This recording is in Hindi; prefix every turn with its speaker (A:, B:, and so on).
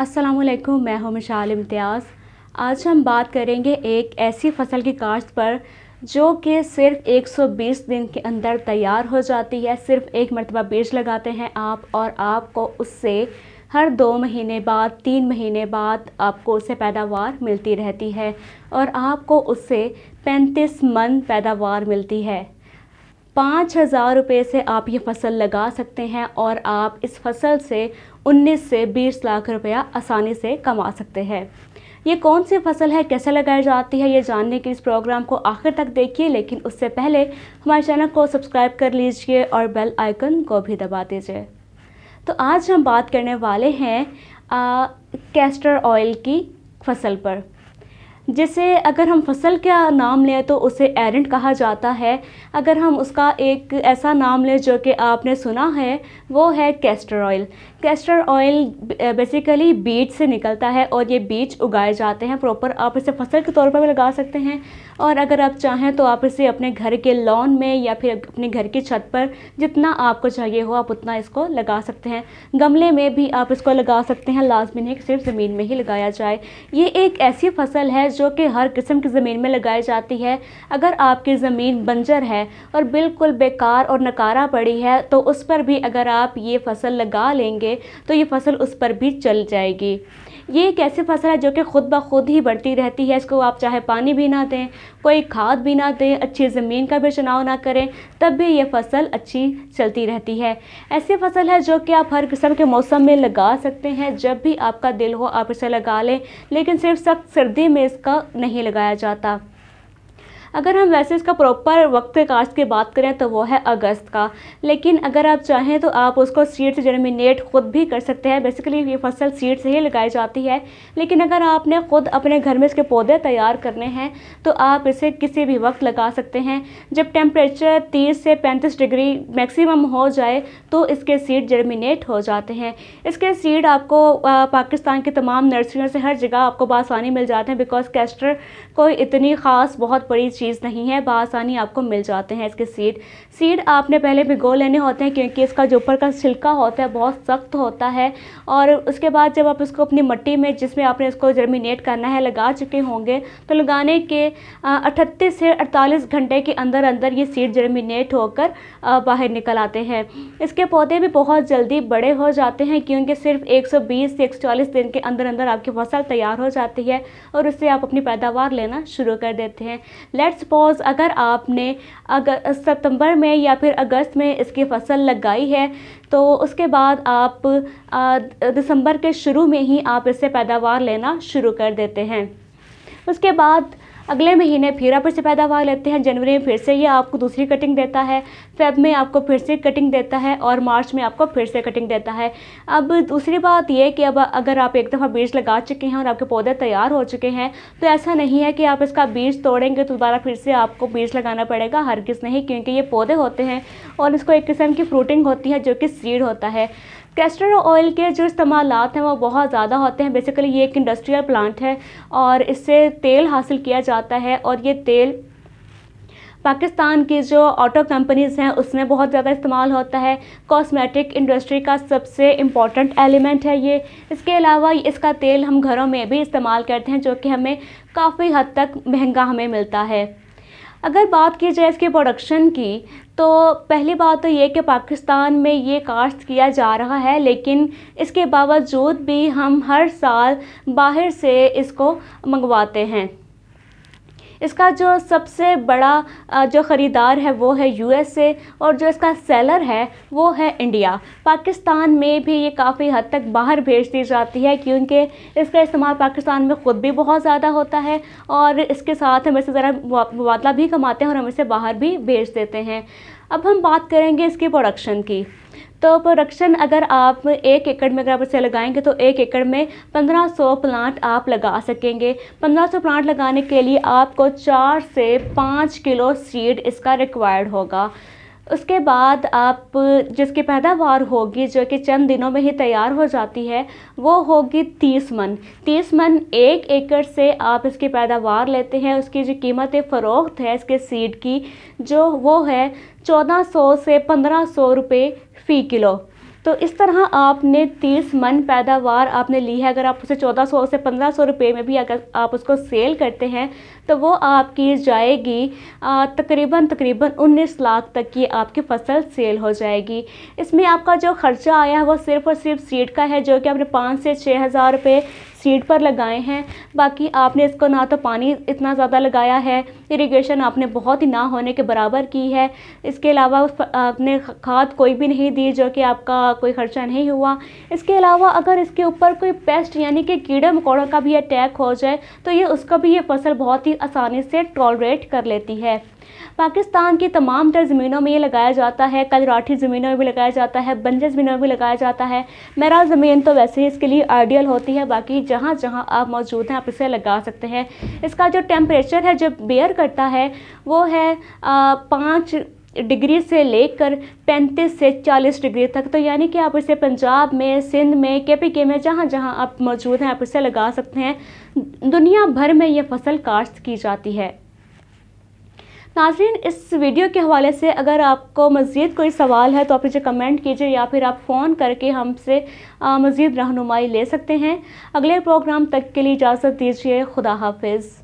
A: अस्सलाम मैं हूं मिशाल इम्तियाज़ आज हम बात करेंगे एक ऐसी फसल की काश्त पर जो कि सिर्फ 120 दिन के अंदर तैयार हो जाती है सिर्फ एक मरतबा बीज लगाते हैं आप और आपको उससे हर दो महीने बाद तीन महीने बाद आपको उससे पैदावार मिलती रहती है और आपको उससे 35 मन पैदावार मिलती है पाँच हज़ार रुपये से आप ये फसल लगा सकते हैं और आप इस फसल से 19 से 20 लाख रुपया आसानी से कमा सकते हैं ये कौन सी फसल है कैसे लगाई जाती है ये जानने के इस प्रोग्राम को आखिर तक देखिए लेकिन उससे पहले हमारे चैनल को सब्सक्राइब कर लीजिए और बेल आइकन को भी दबा दीजिए तो आज हम बात करने वाले हैं कैस्टर ऑयल की फसल पर जैसे अगर हम फसल का नाम लें तो उसे एरेंट कहा जाता है अगर हम उसका एक ऐसा नाम लें जो कि आपने सुना है वो है castor oil castor oil basically बीज से निकलता है और ये बीज उगाए जाते हैं प्रॉपर आप इसे फसल के तौर पर भी लगा सकते हैं और अगर आप चाहें तो आप इसे अपने घर के लॉन में या फिर अपने घर की छत पर जितना आपको चाहिए हो आप उतना इसको लगा सकते हैं गमले में भी आप इसको लगा सकते हैं लाजमी नहीं सिर्फ ज़मीन में ही लगाया जाए ये एक ऐसी फसल है जो कि हर किस्म की ज़मीन में लगाई जाती है अगर आपकी ज़मीन बंजर है और बिल्कुल बेकार और नकारा पड़ी है तो उस पर भी अगर आप ये फसल लगा लेंगे तो ये फसल उस पर भी चल जाएगी ये एक ऐसी फसल है जो कि खुद ब खुद ही बढ़ती रहती है इसको आप चाहे पानी भी ना दें कोई खाद भी ना दें अच्छी ज़मीन का भी चुनाव ना करें तब भी ये फसल अच्छी चलती रहती है ऐसी फसल है जो कि आप हर किस्म के मौसम में लगा सकते हैं जब भी आपका दिल हो आप इसे लगा लें लेकिन सिर्फ सख्त सर्दी में इसका नहीं लगाया जाता अगर हम वैसे इसका प्रॉपर वक्त कास्ट की बात करें तो वो है अगस्त का लेकिन अगर आप चाहें तो आप उसको सीड से जर्मिनेट खुद भी कर सकते हैं बेसिकली ये फसल सीड से ही लगाई जाती है लेकिन अगर आपने खुद अपने घर में इसके पौधे तैयार करने हैं तो आप इसे किसी भी वक्त लगा सकते हैं जब टेम्परेचर तीस से पैंतीस डिग्री मैक्सिमम हो जाए तो इसके सीड जर्मिनेट हो जाते हैं इसके सीड आपको पाकिस्तान की तमाम नर्सरियों से हर जगह आपको बासानी मिल जाते हैं बिकॉज कैस्टर कोई इतनी ख़ास बहुत बड़ी चीज़ नहीं है बसानी आपको मिल जाते हैं इसके सीड सीड आपने पहले भिगो लेने होते हैं क्योंकि इसका जो ऊपर का छिलका होता है बहुत सख्त होता है और उसके बाद जब आप इसको अपनी मट्टी में जिसमें आपने इसको जर्मिनेट करना है लगा चुके होंगे तो लगाने के अठत्तीस से अड़तालीस घंटे के अंदर अंदर ये सीड जर्मिनेट होकर बाहर निकल आते हैं इसके पौधे भी बहुत जल्दी बड़े हो जाते हैं क्योंकि सिर्फ एक से एक दिन के अंदर अंदर आपकी फसल तैयार हो जाती है और उससे आप अपनी पैदावार लेना शुरू कर देते हैं लेट लेट सपोज अगर आपने अगर सितंबर में या फिर अगस्त में इसकी फसल लगाई है तो उसके बाद आप दिसंबर के शुरू में ही आप इससे पैदावार लेना शुरू कर देते हैं उसके बाद अगले महीने फिर आप इससे पैदावार लेते हैं जनवरी में फिर से ये आपको दूसरी कटिंग देता है फेब में आपको फिर से कटिंग देता है और मार्च में आपको फिर से कटिंग देता है अब दूसरी बात यह कि अब अगर आप एक दफ़ा बीज लगा चुके हैं और आपके पौधे तैयार हो चुके हैं तो ऐसा नहीं है कि आप इसका बीज तोड़ेंगे तो दोबारा फिर से आपको बीज लगाना पड़ेगा किस नहीं क्योंकि ये पौधे होते हैं और इसको एक किस्म की फ्रूटिंग होती है जो कि सीड होता है कैस्टर ऑयल के जो इस्तेमाल हैं वो बहुत ज़्यादा होते हैं बेसिकली ये एक इंडस्ट्रियल प्लांट है और इससे तेल हासिल किया जाता है और ये तेल पाकिस्तान की जो ऑटो कंपनीज़ हैं उसमें बहुत ज़्यादा इस्तेमाल होता है कॉस्मेटिक इंडस्ट्री का सबसे इम्पॉर्टेंट एलिमेंट है ये इसके अलावा इसका तेल हम घरों में भी इस्तेमाल करते हैं जो कि हमें काफ़ी हद तक महंगा हमें मिलता है अगर बात की जाए इसके प्रोडक्शन की तो पहली बात तो ये कि पाकिस्तान में ये काश्त किया जा रहा है लेकिन इसके बावजूद भी हम हर साल बाहर से इसको मंगवाते हैं इसका जो सबसे बड़ा जो ख़रीदार है वो है यूएसए और जो इसका सेलर है वो है इंडिया पाकिस्तान में भी ये काफ़ी हद तक बाहर भेज दी जाती है क्योंकि इसका इस्तेमाल पाकिस्तान में ख़ुद भी बहुत ज़्यादा होता है और इसके साथ हम इसे ज़रा मुबादला भी कमाते हैं और हम इसे बाहर भी भेज देते हैं अब हम बात करेंगे इसके प्रोडक्शन की तो प्रोडक्शन अगर आप एक एकड़ में अगर आप इसे लगाएंगे तो एक एकड़ में 1500 प्लांट आप लगा सकेंगे 1500 प्लांट लगाने के लिए आपको चार से पाँच किलो सीड इसका रिक्वायर्ड होगा उसके बाद आप जिसकी पैदावार होगी जो कि चंद दिनों में ही तैयार हो जाती है वो होगी तीस मन तीस मन एक एकड़ से आप इसकी पैदावार लेते हैं उसकी जो कीमत फ़रोख्त है इसके सीड की जो वो है चौदह सौ से पंद्रह सौ रुपये फ़ी किलो तो इस तरह आपने तीस मन पैदावार आपने ली है अगर आप उसे चौदह सौ से पंद्रह सौ रुपये में भी अगर आप उसको सेल करते हैं तो वो आपकी जाएगी तकरीबन तकरीबन 19 लाख तक की आपकी फसल सेल हो जाएगी इसमें आपका जो ख़र्चा आया है वो सिर्फ़ और सिर्फ सीड का है जो कि आपने पाँच से छः हज़ार रुपये सीड पर लगाए हैं बाकी आपने इसको ना तो पानी इतना ज़्यादा लगाया है इरिगेशन आपने बहुत ही ना होने के बराबर की है इसके अलावा उस आपने खाद कोई भी नहीं दी जो कि आपका कोई खर्चा नहीं हुआ इसके अलावा अगर इसके ऊपर कोई पेस्ट यानी कि कीड़े मकोड़ों का भी अटैक हो जाए तो ये उसका भी ये फसल बहुत ही आसानी से टॉलरेट कर लेती है पाकिस्तान की तमाम तर ज़मीनों में ये लगाया जाता है कलराठी ज़मीनों में भी लगाया जाता है बंजर ज़मीनों में भी लगाया जाता है मेरा ज़मीन तो वैसे ही इसके लिए आइडियल होती है बाकी जहाँ जहाँ आप मौजूद हैं आप इसे लगा सकते हैं इसका जो टेम्परेचर है जो बेयर करता है वो है पाँच डिग्री से लेकर 35 से 40 डिग्री तक तो यानी कि आप इसे पंजाब में सिंध में के पी के में जहाँ जहाँ आप मौजूद हैं आप इसे लगा सकते हैं दुनिया भर में ये फसल काश्त की जाती है नाजरीन इस वीडियो के हवाले से अगर आपको मज़ीद कोई सवाल है तो आप मुझे कमेंट कीजिए या फिर आप फ़ोन करके हमसे मज़ीद रहनुमाई ले सकते हैं अगले प्रोग्राम तक के लिए इजाज़त दीजिए खुदा हाफिज़